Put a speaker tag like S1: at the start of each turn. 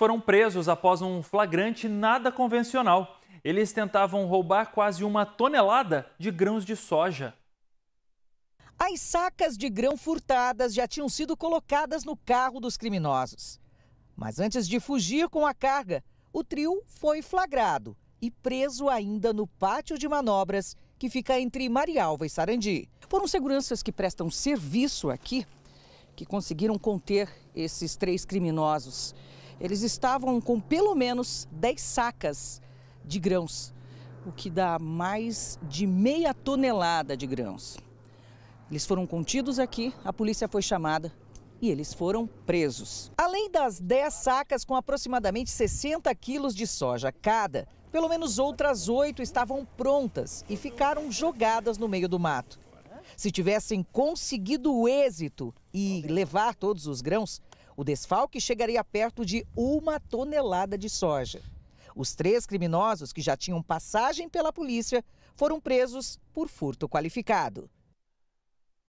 S1: foram presos após um flagrante nada convencional. Eles tentavam roubar quase uma tonelada de grãos de soja.
S2: As sacas de grão furtadas já tinham sido colocadas no carro dos criminosos. Mas antes de fugir com a carga, o trio foi flagrado e preso ainda no pátio de manobras que fica entre Marialva e Sarandi. Foram seguranças que prestam serviço aqui que conseguiram conter esses três criminosos. Eles estavam com pelo menos 10 sacas de grãos, o que dá mais de meia tonelada de grãos. Eles foram contidos aqui, a polícia foi chamada e eles foram presos. Além das 10 sacas com aproximadamente 60 quilos de soja cada, pelo menos outras oito estavam prontas e ficaram jogadas no meio do mato. Se tivessem conseguido o êxito e levar todos os grãos, o desfalque chegaria perto de uma tonelada de soja. Os três criminosos que já tinham passagem pela polícia foram presos por furto qualificado.